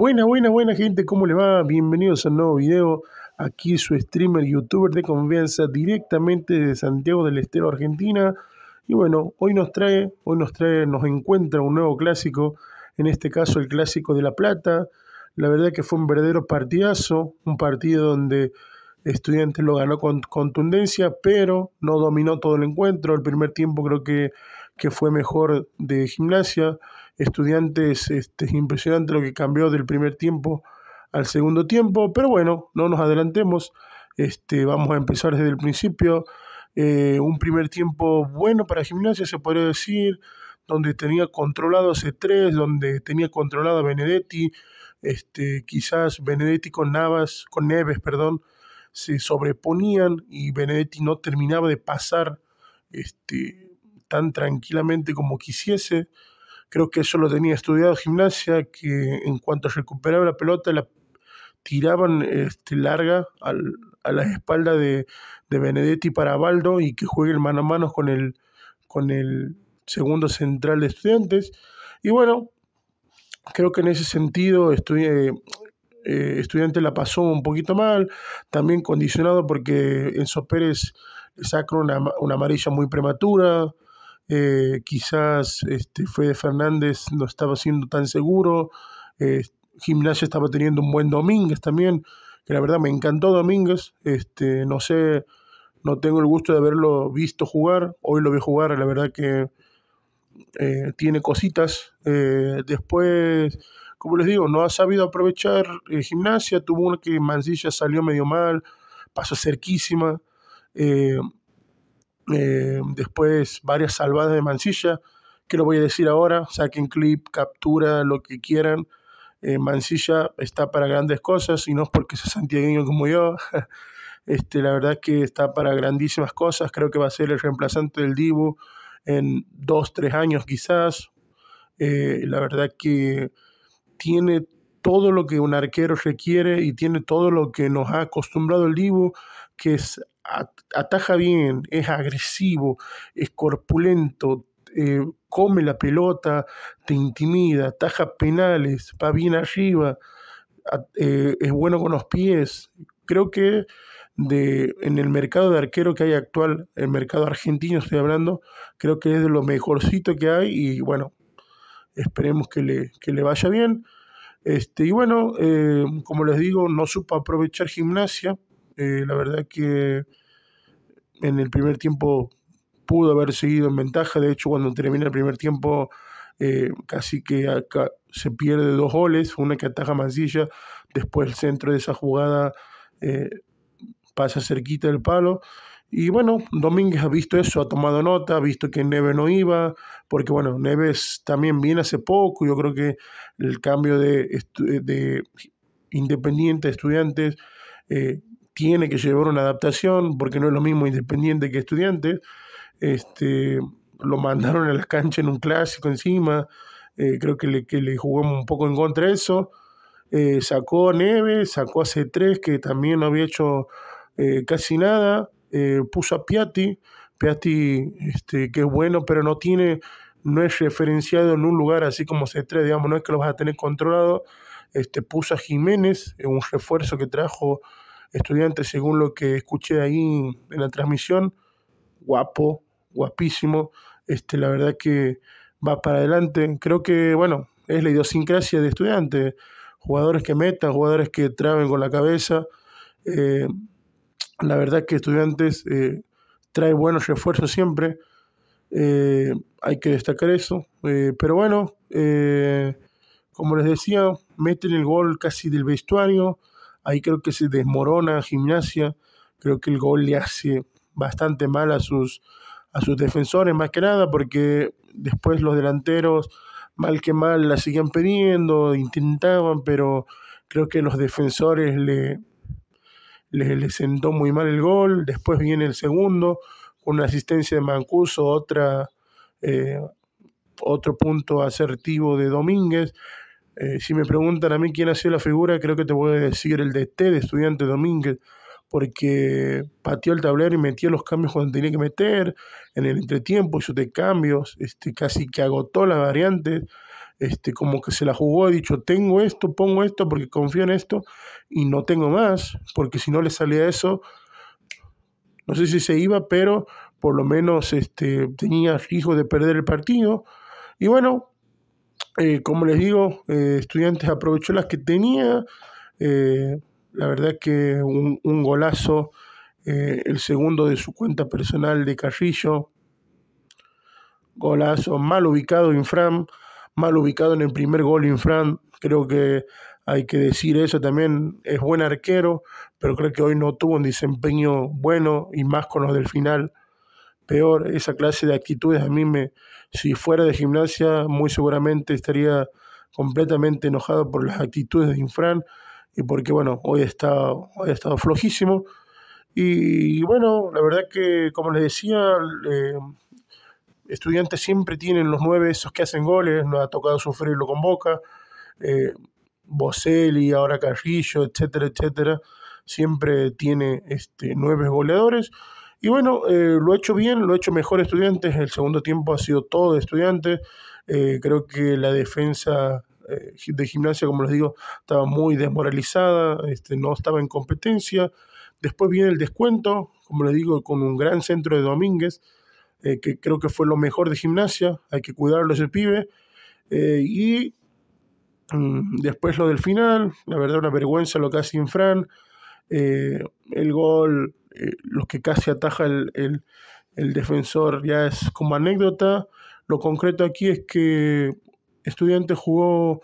Buena, buena, buena gente, ¿cómo le va? Bienvenidos a un nuevo video. Aquí su streamer, youtuber de confianza, directamente de Santiago del Estero, Argentina. Y bueno, hoy nos trae, hoy nos trae, nos encuentra un nuevo clásico, en este caso el clásico de La Plata. La verdad que fue un verdadero partidazo, un partido donde Estudiantes lo ganó con contundencia, pero no dominó todo el encuentro. El primer tiempo creo que, que fue mejor de gimnasia Estudiantes, este, es impresionante lo que cambió del primer tiempo al segundo tiempo, pero bueno, no nos adelantemos, este, vamos a empezar desde el principio. Eh, un primer tiempo bueno para gimnasia, se podría decir, donde tenía controlado C3, donde tenía controlado a Benedetti, este, quizás Benedetti con Navas, con Neves, perdón, se sobreponían y Benedetti no terminaba de pasar este, tan tranquilamente como quisiese. Creo que eso lo tenía estudiado gimnasia, que en cuanto recuperaba la pelota la tiraban este, larga a la espalda de, Benedetti para Baldo y que juegue el mano a mano con el, con el segundo central de estudiantes. Y bueno, creo que en ese sentido eh, estudiante la pasó un poquito mal, también condicionado porque Enzo Pérez sacó una amarilla muy prematura, eh, quizás este, de Fernández no estaba siendo tan seguro, eh, Gimnasia estaba teniendo un buen Domínguez también, que la verdad me encantó Domínguez, este, no sé, no tengo el gusto de haberlo visto jugar, hoy lo vi jugar, la verdad que eh, tiene cositas, después, como les digo, no ha sabido aprovechar Gimnasia, tuvo una que Mancilla salió medio mal, pasó cerquísima, eh, después varias salvadas de Mancilla, que lo voy a decir ahora, saquen clip, captura, lo que quieran. Eh, Mancilla está para grandes cosas y no es porque sea santiagueño como yo. este, la verdad que está para grandísimas cosas. Creo que va a ser el reemplazante del Divo en dos, tres años quizás. Eh, la verdad que tiene todo lo que un arquero requiere y tiene todo lo que nos ha acostumbrado el Divo, que es ataja bien, es agresivo, es corpulento, eh, come la pelota, te intimida, ataja penales, va bien arriba, eh, es bueno con los pies. Creo que de, en el mercado de arquero que hay actual, el mercado argentino estoy hablando, creo que es de lo mejorcito que hay y bueno, esperemos que le, vaya bien. Este, y bueno, eh, como les digo, no supo aprovechar gimnasia, eh, la verdad que en el primer tiempo pudo haber seguido en ventaja. De hecho, cuando termina el primer tiempo, eh, casi que se pierde dos goles. Una que ataja Mancilla, después el centro de esa jugada eh, pasa cerquita del palo. Y bueno, Domínguez ha visto eso, ha tomado nota, ha visto que Neves no iba, porque bueno, Neves también viene hace poco. Yo creo que el cambio de, de Independiente, Estudiantes, tiene que llevar una adaptación, porque no es lo mismo Independiente que estudiante Este, lo mandaron a la cancha en un clásico encima, eh, creo que le, que le jugó un poco en contra eso. Eh, sacó a Neves, sacó a C3, que también no había hecho eh, casi nada, puso a Piatti, Piatti este, que es bueno, pero no tiene, no es referenciado en un lugar así como C3, digamos, no es que lo vas a tener controlado. Este, puso a Jiménez, un refuerzo que trajo estudiante, según lo que escuché ahí en la transmisión, guapo, guapísimo, este, la verdad que va para adelante. Creo que, bueno, es la idiosincrasia de estudiantes. jugadores que metan, jugadores que traben con la cabeza. Eh, la verdad que estudiantes traen eh, trae buenos refuerzos siempre. Eh, hay que destacar eso. pero bueno, como les decía, meten el gol casi del vestuario. Ahí creo que se desmorona Gimnasia. Creo que el gol le hace bastante mal a sus, a sus defensores, más que nada, porque después los delanteros, mal que mal, la seguían pidiendo, intentaban, pero creo que los defensores le, le, sentó muy mal el gol. Después viene el segundo, una asistencia de Mancuso, otra, eh, otro punto asertivo de Domínguez. Eh, si me preguntan a mí quién ha sido la figura, creo que te voy a decir el de T de Estudiante Domínguez, porque pateó el tablero y metió los cambios cuando tenía que meter, en el entretiempo hizo de cambios, este, casi que agotó las variantes, este, como que se la jugó, ha dicho, tengo esto, pongo esto porque confío en esto y no tengo más, porque si no le salía eso, no sé si se iba, pero por lo menos este, tenía riesgo de perder el partido. Y bueno, eh, como les digo, eh, estudiantes aprovechó las que tenía. Eh, la verdad que un, un golazo, el segundo de su cuenta personal de Carrillo. Golazo, mal ubicado Infram, mal ubicado en el primer gol Infram. Creo que hay que decir eso también. Es buen arquero, pero creo que hoy no tuvo un desempeño bueno y más con los del final peor. Esa clase de actitudes a mí me, si fuera de gimnasia, muy seguramente estaría completamente enojado por las actitudes de Infran y porque, bueno, hoy ha estado, ha estado flojísimo. Y, bueno, la verdad que, como les decía, estudiantes siempre tienen los nueve esos que hacen goles, nos ha tocado sufrirlo con Boca, eh, Boselli, ahora Carrillo, etcétera, etcétera, siempre tiene este, nueve goleadores. Y bueno, eh, lo he hecho bien, lo he hecho mejor estudiantes. El segundo tiempo ha sido todo de estudiantes. Eh, creo que la defensa eh, de gimnasia, como les digo, estaba muy desmoralizada, este, no estaba en competencia. Después viene el descuento, como les digo, con un gran centro de Domínguez, que creo que fue lo mejor de gimnasia. Hay que cuidarlo ese pibe. y mm, después lo del final, la verdad, una vergüenza lo que hace Infran. el gol eh, lo que casi ataja el, defensor ya es como anécdota. Lo concreto aquí es que Estudiante jugó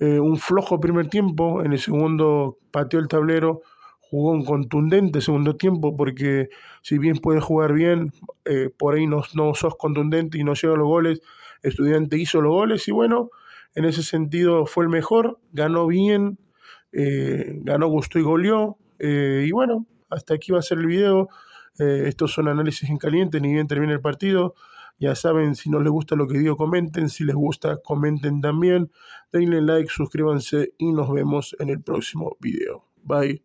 eh, un flojo primer tiempo, en el segundo pateó el tablero, jugó un contundente segundo tiempo, porque si bien puedes jugar bien, eh, por ahí no, sos contundente y no llega los goles, Estudiante hizo los goles y bueno, en ese sentido fue el mejor, ganó bien, ganó gusto y goleó, y bueno, hasta aquí va a ser el video. Eh, estos son análisis en caliente, ni bien termina el partido. Ya saben, si no les gusta lo que digo, comenten. Si les gusta, comenten también. Denle like, suscríbanse y nos vemos en el próximo video. Bye.